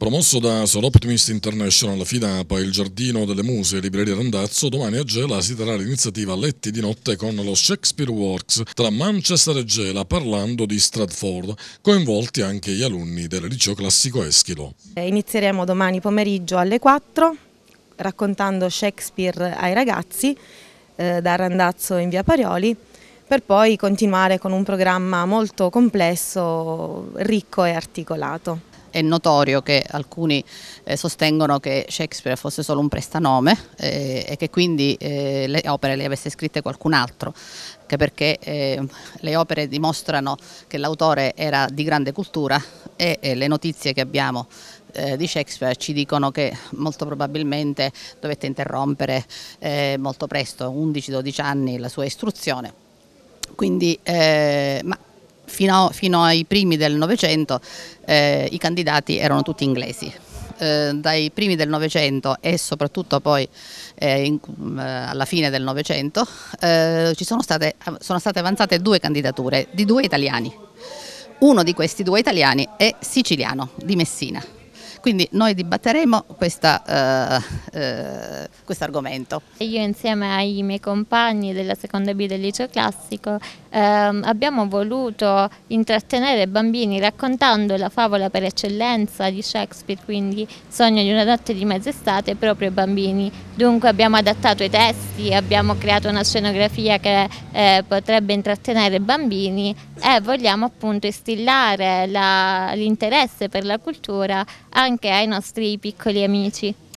Promosso da Soloptimist International, la FIDAPA, il Giardino delle Muse e Libreria Randazzo, domani a Gela si terrà l'iniziativa Letti di notte con lo Shakespeare Works tra Manchester e Gela parlando di Stratford, coinvolti anche gli alunni del liceo classico Eschilo. Eh, inizieremo domani pomeriggio alle 4 raccontando Shakespeare ai ragazzi eh, da Randazzo in via Parioli per poi continuare con un programma molto complesso, ricco e articolato è notorio che alcuni eh, sostengono che Shakespeare fosse solo un prestanome eh, e che quindi eh, le opere le avesse scritte qualcun altro, anche perché eh, le opere dimostrano che l'autore era di grande cultura e, e le notizie che abbiamo eh, di Shakespeare ci dicono che molto probabilmente dovette interrompere eh, molto presto, 11-12 anni, la sua istruzione. Quindi, ma fino, a, fino ai primi del Novecento eh, i candidati erano tutti inglesi. Eh, dai primi del Novecento e soprattutto poi eh, in, eh, alla fine del Novecento eh, ci sono sono state avanzate due candidature di due italiani. Uno di questi due italiani è siciliano, di Messina. Quindi noi dibatteremo questa, eh, eh, questo argomento. Io insieme ai miei compagni della seconda B del liceo classico ehm, abbiamo voluto intrattenere bambini raccontando la favola per eccellenza di Shakespeare, quindi Sogno di una notte di mezz'estate proprio ai bambini. Dunque abbiamo adattato i testi, abbiamo creato una scenografia che eh, potrebbe intrattenere bambini e vogliamo appunto instillare l'interesse per la cultura anche anche ai nostri piccoli amici.